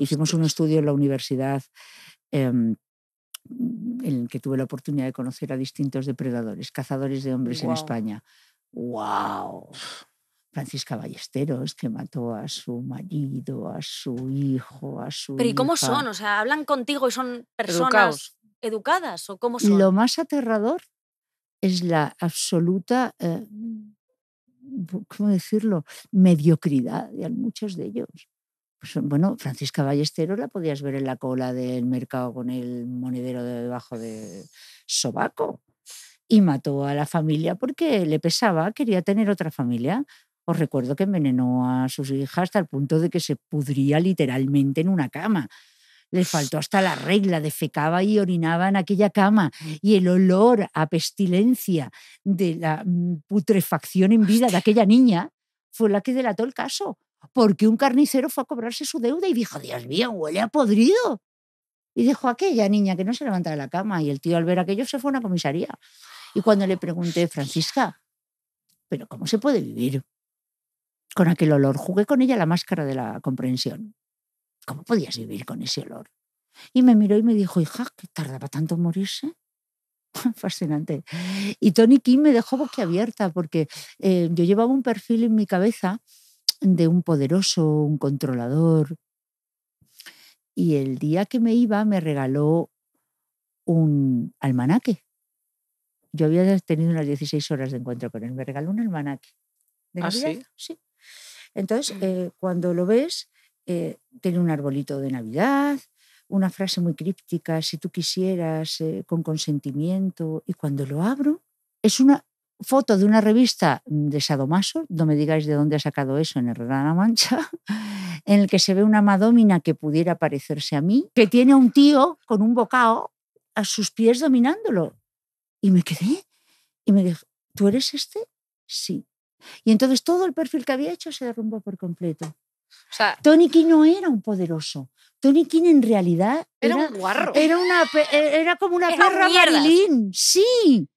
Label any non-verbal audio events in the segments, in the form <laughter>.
Hicimos un estudio en la universidad em, en el que tuve la oportunidad de conocer a distintos depredadores, cazadores de hombres en España. ¡Wow! Francisca Ballesteros, que mató a su marido, a su hijo, a su. Pero ¿y cómo son? O sea, hablan contigo y son personas educadas o cómo Lo más aterrador es la absoluta, eh, ¿cómo decirlo?, mediocridad de muchos de ellos. Pues, bueno, Francisca Ballesteros la podías ver en la cola del mercado con el monedero debajo de sobaco. Y mató a la familia porque le pesaba, quería tener otra familia. Os recuerdo que envenenó a sus hijas hasta el punto de que se pudría literalmente en una cama. Le faltó hasta la regla, defecaba y orinaba en aquella cama. Y el olor a pestilencia de la mm, putrefacción en vida de aquella niña fue la que delató el caso porque un carnicero fue a cobrarse su deuda y dijo, Dios mío, huele a podrido. Y dijo, aquella niña que no se levantaba de la cama y el tío al ver aquello se fue a una comisaría. Y cuando le pregunté, Francisca, ¿pero cómo se puede vivir con aquel olor? Jugué con ella la máscara de la comprensión. ¿Cómo podías vivir con ese olor? Y me miró y me dijo, hija, ¿qué tardaba tanto en morirse. <laughs> Fascinante. Y Tony Kim me dejó boquiabierta porque eh, yo llevaba un perfil en mi cabeza de un poderoso, un controlador. Y el día que me iba me regaló un almanaque. Yo había tenido unas 16 horas de encuentro con él, me regaló un almanaque. ¿De ¿Ah, sí? Entonces, mm. eh, cuando lo ves, eh, tiene un arbolito de Navidad, una frase muy críptica, si tú quisieras, eh, con consentimiento. Y cuando lo abro, es una foto de una revista de Sadomaso, no me digáis de dónde ha sacado eso en la Mancha, <laughs> en el que se ve una madómina que pudiera parecerse a mí, que tiene a un tío con un bocado a sus pies dominándolo. Y me quedé y me dijo, ¿tú eres este? Sí. Y entonces todo el perfil que había hecho se derrumbó por completo. Tony King no era un poderoso. Tony King en realidad era, un guarro. Era, una, e, era como una perra Marilyn. Sí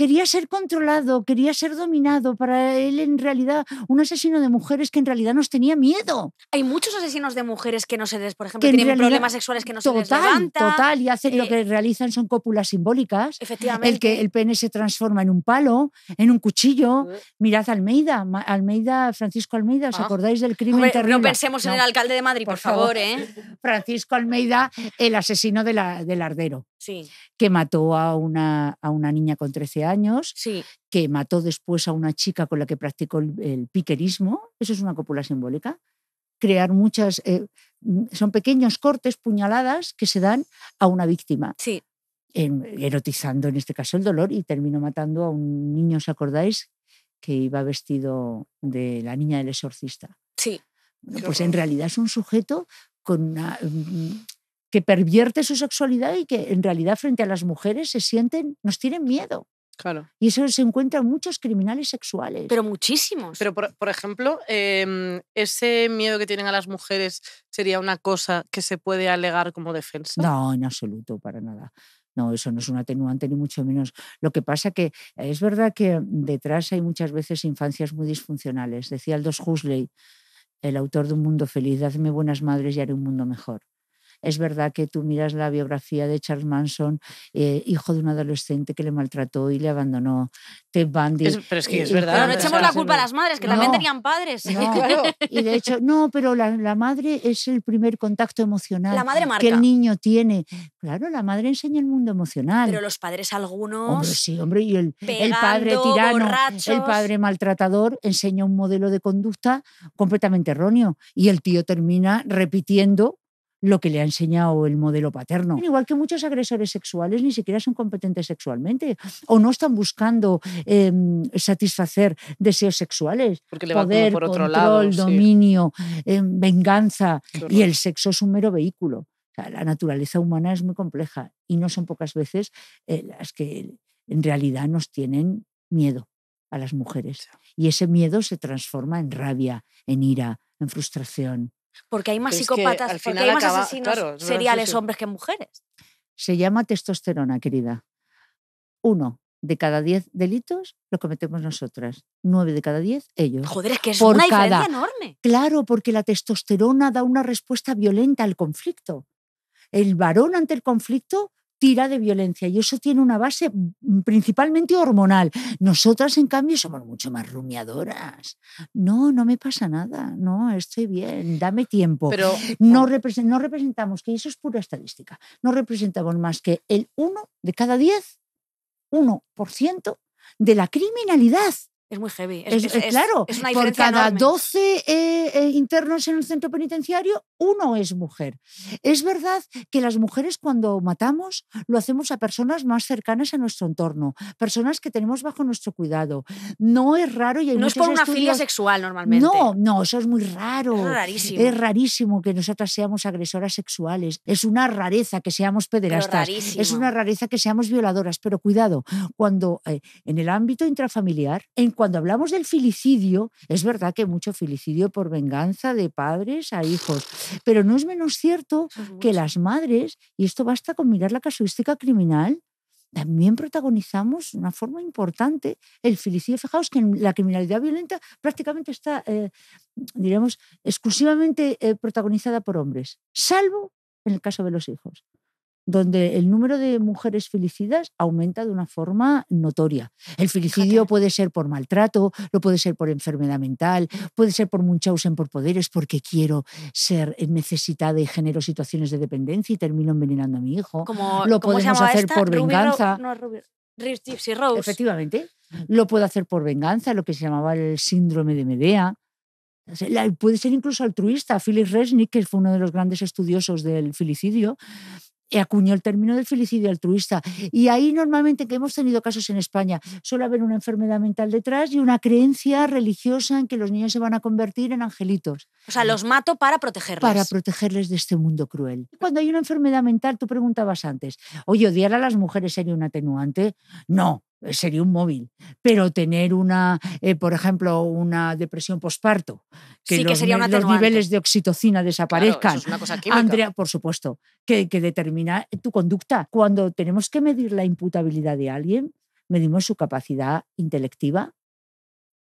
quería ser controlado, quería ser dominado. Para él, en realidad, un asesino de mujeres que en realidad nos tenía miedo. Hay muchos asesinos de mujeres que no se des... por ejemplo, tienen problemas sexuales que no se levantan, Total, y hacen, lo eh que realizan son cópulas simbólicas. Efectivamente. El que el pene se transforma en un palo, en un cuchillo. Mm. Mirad Almeida, Almeida, Francisco Almeida, ¿os ah. acordáis del crimen No pensemos en el alcalde de Madrid, por, favor, ¿eh? Francisco Almeida, el asesino de del ardero que mató a una, a una niña con 13 años, que mató después a una chica con la que practicó el, piquerismo. Eso es una copula simbólica. Crear muchas... Eh, mm, son pequeños cortes, puñaladas que se dan a una víctima. erotizando en este caso el dolor y terminó matando a un niño, ¿os acordáis? Que iba vestido de la niña del exorcista. Sí. pues en realidad es un sujeto con una, mm, que pervierte su sexualidad y que en realidad frente a las mujeres se sienten, nos tienen miedo. Claro. Y eso se encuentran muchos criminales sexuales. Pero muchísimos. Pero, por, ejemplo, em, ese miedo que tienen a las mujeres sería una cosa que se puede alegar como defensa. No, en absoluto, para nada. No, eso no es un atenuante ni mucho menos. Lo que pasa que es verdad que detrás hay muchas veces infancias muy disfuncionales. Decía Aldous Huxley, el autor de Un Mundo Feliz, hazme buenas madres y haré un mundo mejor. Es verdad que tú miras la biografía de Charles Manson, eh, hijo de un adolescente que le maltrató y le abandonó. Ted Bundy. pero es que es verdad. Pero no echemos la culpa a las madres, que también tenían padres. No, Y de hecho, no, pero la, madre es el primer contacto emocional que el niño tiene. Claro, la madre enseña el mundo emocional. Pero los padres algunos. Hombre, sí, hombre, y el, padre tirano, el padre maltratador enseña un modelo de conducta completamente erróneo. Y el tío termina repitiendo lo que le ha enseñado el modelo paterno. Igual que muchos agresores sexuales ni siquiera son competentes sexualmente o no están buscando em, satisfacer deseos sexuales. Porque le Poder, por otro control, lado, el dominio, em, venganza y el sexo es un mero vehículo. la naturaleza humana es muy compleja y no son pocas veces eh, las que en realidad nos tienen miedo a las mujeres. Y ese miedo se transforma en rabia, en ira, en frustración, porque hay más psicópatas, porque hay más asesinos seriales hombres que mujeres. Se llama testosterona, querida. Uno de cada diez delitos lo cometemos nosotras. Nueve de cada diez, ellos. Joder, es que es una diferencia enorme. Claro, porque la testosterona da una respuesta violenta al conflicto. El varón ante el conflicto tira de violencia y eso tiene una base mm, principalmente hormonal. Nosotras, en cambio, somos mucho más rumiadoras. No, no me pasa nada, no, estoy bien, dame tiempo. Pero, no, representamos, que eso es pura estadística, no representamos más que el 1 de cada 10, 1% de la criminalidad. Es muy heavy. Es, eh, claro, por cada 12 eh, eh, internos en el centro penitenciario, uno es mujer. Es verdad que las mujeres cuando matamos lo hacemos a personas más cercanas a nuestro entorno, personas que tenemos bajo nuestro cuidado. No es raro y hay No es por una filia sexual normalmente. No, no, eso es muy raro. Es rarísimo. Es rarísimo que nosotras seamos agresoras sexuales. Es una rareza que seamos pederastas. Es una rareza que seamos violadoras. Pero cuidado, cuando eh, en el ámbito intrafamiliar, en cuando hablamos del filicidio, es verdad que mucho filicidio por venganza de padres a hijos pero no es menos cierto que las madres, y esto basta con mirar la casuística criminal, también protagonizamos de una forma importante el filicidio. Fijaos que la criminalidad violenta prácticamente está, eh, diríamos, exclusivamente eh, protagonizada por hombres, salvo en el caso de los hijos donde el número de mujeres felicidas aumenta de una forma notoria. El felicidio puede ser por maltrato, lo puede ser por enfermedad mental, puede ser por Munchausen por poderes, porque quiero ser necesitada y genero situaciones de dependencia y termino envenenando a mi hijo. lo podemos hacer por venganza. Efectivamente. Lo puedo hacer por venganza, lo que se llamaba el síndrome de Medea. Puede ser incluso altruista. Felix Resnick, que fue uno de los grandes estudiosos del filicidio, eh, acuñó el término del felicidio altruista. Y ahí normalmente que hemos tenido casos en España, suele haber una enfermedad mental detrás y una creencia religiosa en que los niños se van a convertir en angelitos. O sea, los mato para protegerles. Para protegerles de este mundo cruel. Cuando hay una enfermedad mental, tú preguntabas antes, oye, odiar a las mujeres sería un atenuante. No, eh, sería un móvil, pero tener una, eh, por ejemplo, una depresión posparto, que, los, los niveles de oxitocina desaparezcan, Andrea, por supuesto, que, que determina eh, tu conducta. Cuando tenemos que medir la imputabilidad de alguien, medimos su capacidad intelectiva.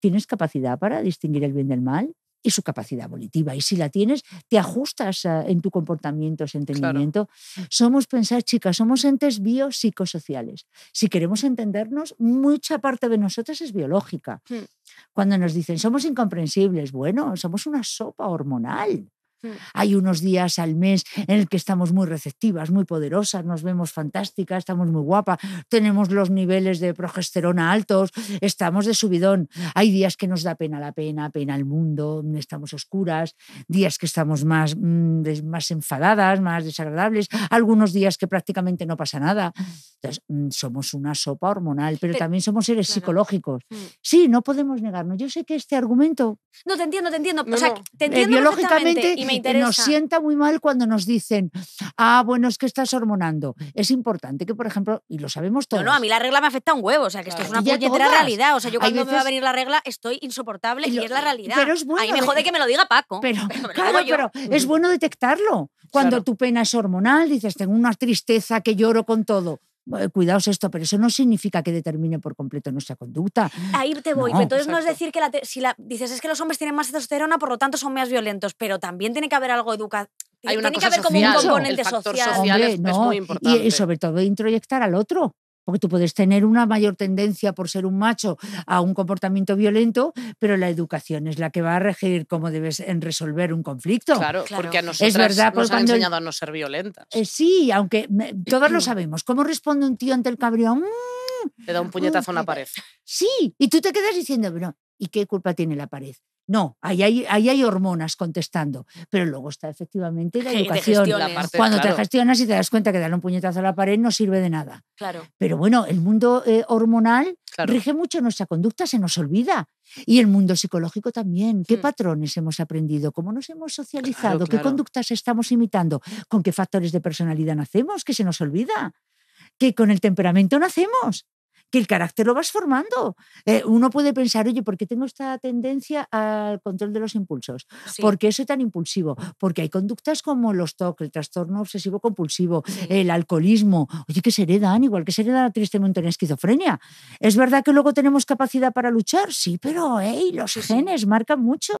¿Tienes capacidad para distinguir el bien del mal? y su capacidad volitiva. Y si la tienes, te ajustas eh, en tu comportamiento, ese entendimiento. Somos, pensar, chicas, somos entes biopsicosociales. Si queremos entendernos, mucha parte de nosotras es biológica. Hmm. Cuando nos dicen, somos incomprensibles, bueno, somos una sopa hormonal. Mm. Hay unos días al mes en el que estamos muy receptivas, muy poderosas, nos vemos fantásticas, estamos muy guapas, tenemos los niveles de progesterona altos, estamos de subidón. Hay días que nos da pena la pena, pena el mundo, estamos oscuras, días que estamos más, mm, más enfadadas, más desagradables, algunos días que prácticamente no pasa nada. Mm, somos una sopa hormonal, pero, también somos seres psicológicos. Sí, no podemos negarnos. Yo sé que este argumento... No, te entiendo, te entiendo. o sea, te eh, entiendo nos sienta muy mal cuando nos dicen, ah, bueno, es que estás hormonando. Es importante que, por ejemplo, y lo sabemos todos. No, a mí la regla me afecta un huevo, o sea, que esto es una puñetera realidad. O sea, yo cuando me va a venir la regla estoy insoportable y, es la realidad. Pero es bueno. A me jode eh, que me lo diga Paco. Pero, <laughs> es bueno detectarlo. Cuando tu pena es hormonal, dices, tengo una tristeza que lloro con todo. Eh, cuidaos esto, pero eso no significa que determine por completo nuestra conducta. Ahí te voy, pero entonces no es decir que si la, dices es que los hombres tienen más testosterona, por lo tanto son más violentos, pero también tiene que haber algo educativo, tiene que haber como un componente social. y sobre todo introyectar al otro. Porque tú puedes tener una mayor tendencia por ser un macho a un comportamiento violento, pero la educación es la que va a regir cómo debes eh, resolver un conflicto. Claro, porque a nosotras nos han enseñado a no ser violentas. Eh, sí, aunque <clears throat> todos lo sabemos. ¿Cómo responde un tío ante el cabrón? Le mm, Te da un puñetazo a una pared. Sí, y tú te quedas diciendo, bueno, ¿y qué culpa tiene la pared? No, ahí hay, hormonas contestando, pero luego está efectivamente la educación. Eh, Cuando te gestionas y te das cuenta que darle un puñetazo a la pared no sirve de nada. Claro. Pero bueno, el mundo eh, hormonal rige mucho nuestra conducta, se nos olvida. Y el mundo psicológico también. ¿Qué hmm. patrones hemos aprendido? ¿Cómo nos hemos socializado? ¿Qué conductas estamos imitando? ¿Con qué factores de personalidad nacemos? Que se nos olvida. Que con el temperamento nacemos que el carácter lo vas formando. Eh, uno puede pensar, oye, ¿por qué tengo esta tendencia al control de los impulsos? ¿Por qué soy tan impulsivo? Porque hay conductas como los TOC, el trastorno obsesivo compulsivo, el alcoholismo, oye, que se heredan, igual que se hereda tristemente en esquizofrenia. ¿Es verdad que luego tenemos capacidad para luchar? Sí, pero hey, los genes marcan mucho.